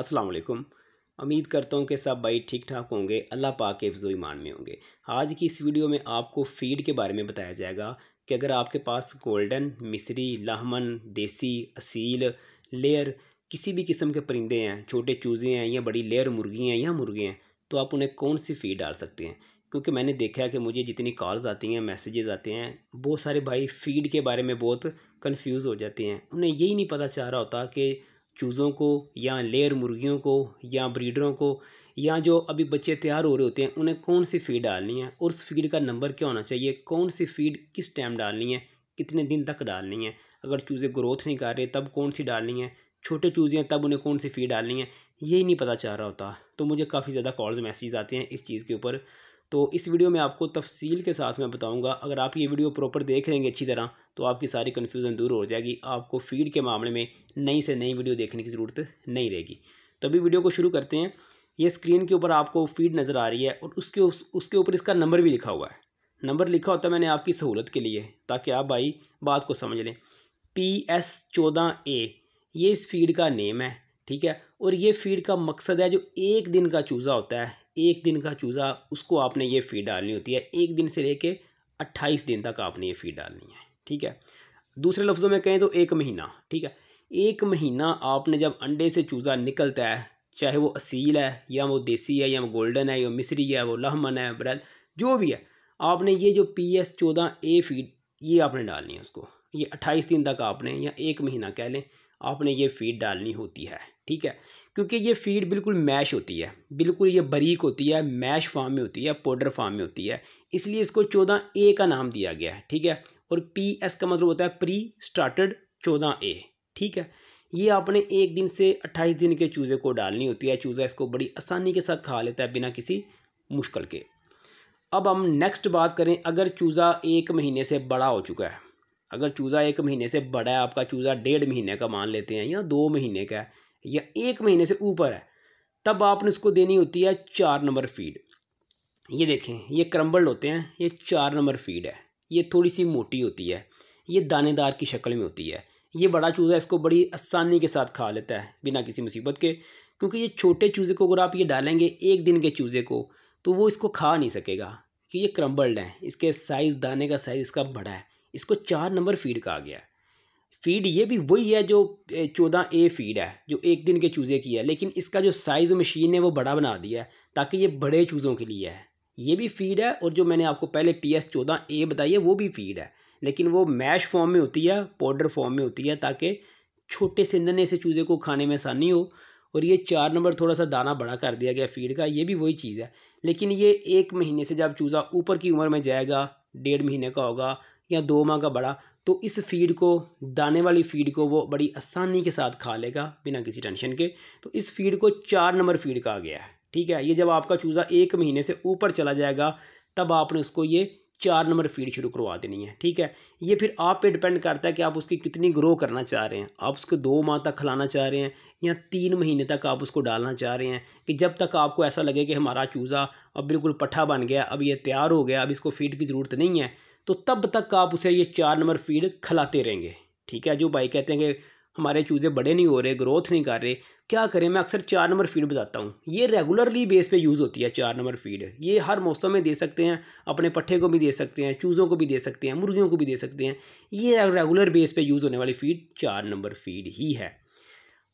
अस्सलाम वालेकुम उम्मीद करता हूँ कि सब भाई ठीक ठाक होंगे अल्लाह पाक के हफ्ज़ो ईमान में होंगे आज की इस वीडियो में आपको फ़ीड के बारे में बताया जाएगा कि अगर आपके पास गोल्डन मिस्री लाहमन देसी असील लेयर किसी भी किस्म के परिंदे हैं छोटे चूज़े हैं या बड़ी लेयर मुर्गी हैं या मुर्गे हैं तो आप उन्हें कौन सी फ़ीड डाल सकते हैं क्योंकि मैंने देखा है कि मुझे जितनी कॉल्स आती हैं मैसेजेस आते हैं बहुत सारे भाई फ़ीड के बारे में बहुत कंफ्यूज हो जाते हैं उन्हें यही नहीं पता चाह रहा होता कि चूज़ों को या लेयर मुर्गियों को या ब्रीडरों को या जो अभी बच्चे तैयार हो रहे होते हैं उन्हें कौन सी फीड डालनी है और उस फीड का नंबर क्या होना चाहिए कौन सी फीड किस टाइम डालनी है कितने दिन तक डालनी है अगर चूज़े ग्रोथ नहीं कर रहे तब कौन सी डालनी है छोटे चूज़े हैं तब उन्हें कौन सी फीड डालनी है यही नहीं पता चाह रहा होता तो मुझे काफ़ी ज़्यादा कॉल्स मैसेज आते हैं इस चीज़ के ऊपर तो इस वीडियो में आपको तफसील के साथ मैं बताऊंगा अगर आप ये वीडियो प्रॉपर देख लेंगे अच्छी तरह तो आपकी सारी कन्फ्यूज़न दूर हो जाएगी आपको फीड के मामले में नई से नई वीडियो देखने की ज़रूरत नहीं रहेगी तो अभी वीडियो को शुरू करते हैं ये स्क्रीन के ऊपर आपको फीड नज़र आ रही है और उसके उस, उसके ऊपर इसका नंबर भी लिखा हुआ है नंबर लिखा होता है मैंने आपकी सहूलत के लिए ताकि आप भाई बात को समझ लें पी एस चौदह ए ये इस फीड का नेम है ठीक है और ये फीड का मकसद है जो एक दिन का चूज़ा होता है एक दिन का चूज़ा उसको आपने ये फीड डालनी होती है एक दिन से लेके अट्ठाईस दिन तक आपने ये फीड डालनी है ठीक है दूसरे लफ्ज़ों में कहें तो एक महीना ठीक है एक महीना आपने जब अंडे से चूज़ा निकलता है चाहे वो असील है या वो देसी है या वो गोल्डन है या मिसरी है वो लहमन है ब्रैल जो भी है आपने ये जो पी एस चौदह ए फीड ये आपने डालनी है उसको ये अट्ठाईस दिन तक आपने या एक महीना कह लें आपने ये फीड डालनी होती है ठीक है क्योंकि ये फीड बिल्कुल मैश होती है बिल्कुल ये बरीक होती है मैश फार्म में होती है पाउडर फार्म में होती है इसलिए इसको चौदह ए का नाम दिया गया है ठीक है और पी एस का मतलब होता है प्री स्टार्टेड चौदह ए ठीक है ये आपने एक दिन से अट्ठाईस दिन के चूज़े को डालनी होती है चूज़ा इसको बड़ी आसानी के साथ खा लेता है बिना किसी मुश्किल के अब हम नेक्स्ट बात करें अगर चूज़ा एक महीने से बड़ा हो चुका है अगर चूज़ा एक महीने से बड़ा है आपका चूज़ा डेढ़ महीने का मान लेते हैं या दो महीने का है या एक महीने से ऊपर है तब आपने उसको देनी होती है चार नंबर फीड ये देखें ये क्रम्बल्ड होते हैं ये चार नंबर फीड है ये थोड़ी सी मोटी होती है ये दानेदार की शक्ल में होती है ये बड़ा चूज़ा इसको बड़ी आसानी के साथ खा लेता है बिना किसी मुसीबत के क्योंकि ये छोटे चूज़े को अगर आप ये डालेंगे एक दिन के चूज़े को तो वो इसको खा नहीं सकेगा कि ये क्रम्बल्ड है इसके साइज़ दाने का साइज़ इसका बड़ा है इसको चार नंबर फीड कहा गया है फीड ये भी वही है जो चौदह ए फीड है जो एक दिन के चूज़े की है लेकिन इसका जो साइज़ मशीन है वो बड़ा बना दिया है ताकि ये बड़े चूज़ों के लिए है ये भी फीड है और जो मैंने आपको पहले पी एस चौदह ए बताई है वो भी फीड है लेकिन वो मैश फॉर्म में होती है पाउडर फॉर्म में होती है ताकि छोटे से नन्हे से चूज़े को खाने में आसानी हो और ये चार नंबर थोड़ा सा दाना बड़ा कर दिया गया फीड का ये भी वही चीज़ है लेकिन ये एक महीने से जब चूज़ा ऊपर की उम्र में जाएगा डेढ़ महीने का होगा या दो माह का बड़ा तो इस फीड को दाने वाली फीड को वो बड़ी आसानी के साथ खा लेगा बिना किसी टेंशन के तो इस फीड को चार नंबर फीड कहा गया है ठीक है ये जब आपका चूज़ा एक महीने से ऊपर चला जाएगा तब आपने उसको ये चार नंबर फीड शुरू करवा देनी है ठीक है ये फिर आप पे डिपेंड करता है कि आप उसकी कितनी ग्रो करना चाह रहे हैं आप उसको दो माह तक खिलाना चाह रहे हैं या तीन महीने तक आप उसको डालना चाह रहे हैं कि जब तक आपको ऐसा लगे कि हमारा चूज़ा अब बिल्कुल पट्ठा बन गया अब ये तैयार हो गया अब इसको फीड की ज़रूरत नहीं है तो तब तक आप उसे ये चार नंबर फीड खिलाते रहेंगे ठीक है जो भाई कहते हैं कि हमारे चूज़े बड़े नहीं हो रहे ग्रोथ नहीं कर रहे क्या करें मैं अक्सर चार नंबर फीड बताता हूँ ये रेगुलरली बेस पे यूज़ होती है चार नंबर फीड ये हर मौसम में दे सकते हैं अपने पट्ठे को भी दे सकते हैं चूज़ों को भी दे सकते हैं मुर्गियों को भी दे सकते हैं ये रेगुलर बेस पे यूज़ होने वाली फीड चार नंबर फीड ही है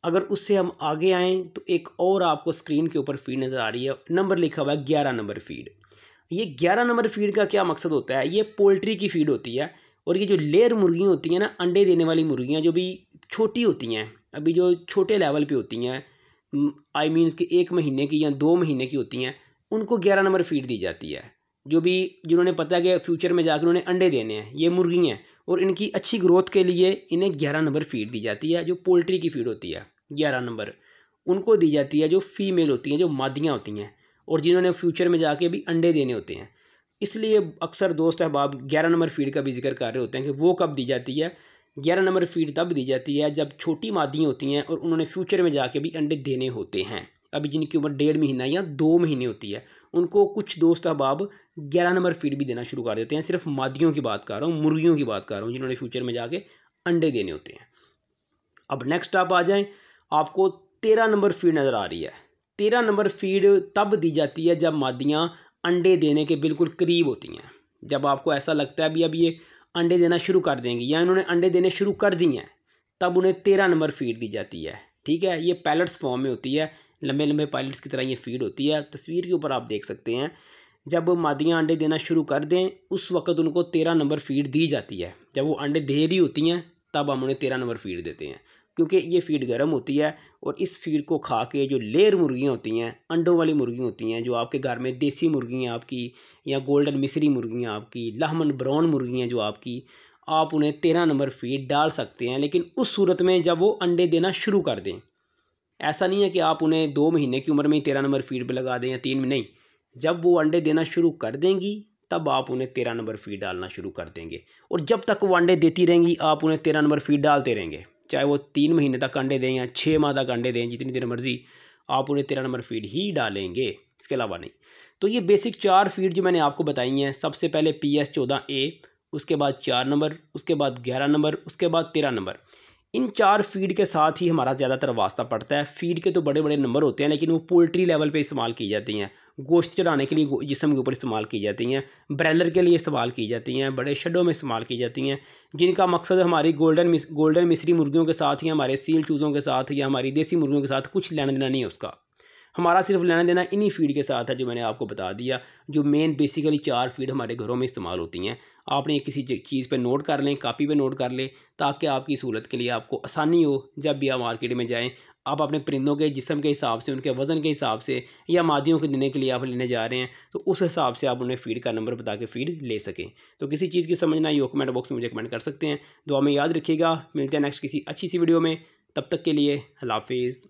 अगर उससे हम आगे आएँ तो एक और आपको स्क्रीन के ऊपर फीड नज़र आ रही है नंबर लिखा हुआ है ग्यारह नंबर फीड ये ग्यारह नंबर फीड का क्या मकसद होता है ये पोल्ट्री की फीड होती है और ये जो लेयर मुर्गियाँ होती हैं ना अंडे देने वाली मुर्गियाँ जो भी छोटी होती हैं अभी जो छोटे लेवल पे होती हैं आई मीन्स कि एक महीने की या दो महीने की होती हैं उनको ग्यारह नंबर फीड दी जाती है जो भी जिन्होंने पता है कि फ्यूचर में जाकर उन्हें अंडे देने हैं ये मुर्गी हैं और इनकी अच्छी ग्रोथ के लिए इन्हें ग्यारह नंबर फीड दी जाती है जो पोल्ट्री की फीड होती है ग्यारह नंबर उनको दी जाती है जो फीमेल होती हैं जो मादियाँ होती हैं और जिन्होंने फ्यूचर में जाके भी अंडे देने होते हैं इसलिए अक्सर दोस्त अहबाब ग्यारह नंबर फीड का भी जिक्र कर रहे होते हैं कि वो कब दी जाती है ग्यारह नंबर फीड तब दी जाती है जब छोटी मादियाँ होती हैं और उन्होंने फ्यूचर में जाके भी अंडे देने होते हैं अभी जिनकी उम्र डेढ़ महीना या दो महीने होती है उनको कुछ दोस्त अहबाब ग्यारह नंबर फीड भी देना शुरू कर देते हैं सिर्फ मादियों की बात कर रहा हूँ मुर्गियों की बात कर रहा हूँ जिन्होंने फ्यूचर में जाके अंडे देने होते हैं अब नेक्स्ट आप आ जाएँ आपको तेरह नंबर फीड नज़र आ रही है तेरह नंबर फीड तब दी जाती है जब मादियाँ अंडे देने के बिल्कुल करीब होती हैं जब आपको ऐसा लगता है भी अब ये अंडे देना शुरू कर देंगी या इन्होंने अंडे देने शुरू कर दिए हैं तब उन्हें तेरह नंबर फीड दी जाती है ठीक है ये पैलेट्स फॉर्म में होती है लंबे लंबे पैलेट्स की तरह ये फीड होती है तस्वीर के ऊपर आप देख सकते हैं जब मादियाँ अंडे देना शुरू कर दें उस वक्त उनको तेरह नंबर फीड दी जाती है जब वो अंडे दे रही होती हैं तब हम उन्हें तेरह नंबर फीड देते हैं क्योंकि ये फीड गर्म होती है और इस फीड को खा के जो लेयर मुर्गियाँ होती हैं अंडों वाली मुर्गियाँ होती हैं जो आपके घर में देसी मुर्गियाँ आपकी या गोल्डन मिसरी मुर्गियाँ आपकी लहमन ब्राउन मुर्गियाँ जो आपकी आप उन्हें तेरह नंबर फीड डाल सकते हैं लेकिन उस सूरत में जब वो अंडे देना शुरू कर दें ऐसा नहीं है कि आप उन्हें दो महीने की उम्र में ही तेरह नंबर फीड पर लगा दें या तीन में नहीं जब वो अंडे देना शुरू कर देंगी तब आप उन्हें तेरह नंबर फीड डालना शुरू कर देंगे और जब तक वो अंडे देती रहेंगी आप उन्हें तेरह नंबर फीड डालते रहेंगे चाहे वो तीन महीने तक अंडे दें या छः माह तक अंडे दें जितनी देर मर्जी आप उन्हें तेरह नंबर फीड ही डालेंगे इसके अलावा नहीं तो ये बेसिक चार फीड जो मैंने आपको बताई हैं सबसे पहले पी एस चौदह ए उसके बाद चार नंबर उसके बाद ग्यारह नंबर उसके बाद तेरह नंबर इन चार फीड के साथ ही हमारा ज़्यादातर वास्ता पड़ता है फीड के तो बड़े बड़े नंबर होते हैं लेकिन वो पोल्ट्री लेवल पे इस्तेमाल की जाती हैं गोश्त चढ़ाने के लिए जिसम के ऊपर इस्तेमाल की जाती हैं ब्रैलर के लिए इस्तेमाल की जाती हैं बड़े शडों में इस्तेमाल की जाती हैं जिनका मकसद हमारी गोल्डन गोल्डन मिसरी मुर्गियों के साथ या हमारे सील चूज़ों के साथ या हमारी देसी मुर्गियों के साथ कुछ लेना देना नहीं है उसका हमारा सिर्फ लेना देना इन्हीं फीड के साथ है जो मैंने आपको बता दिया जो मेन बेसिकली चार फीड हमारे घरों में इस्तेमाल होती हैं आपने किसी चीज़ पर नोट कर लें कापी पर नोट कर लें ताकि आपकी सहूलत के लिए आपको आसानी हो जब भी आप मार्केट में जाएँ आप अपने परिंदों के जिसम के हिसाब से उनके वज़न के हिसाब से या मादियों के देने के लिए आप लेने जा रहे हैं तो उस हिसाब से आप उन्हें फीड का नंबर बता के फीड ले सकें तो किसी चीज़ की समझना यो कमेंट बॉक्स में मुझे कमेंट कर सकते हैं दुआ में याद रखिएगा मिलते हैं नेक्स्ट किसी अच्छी सी वीडियो में तब तक के लिए हाफिज़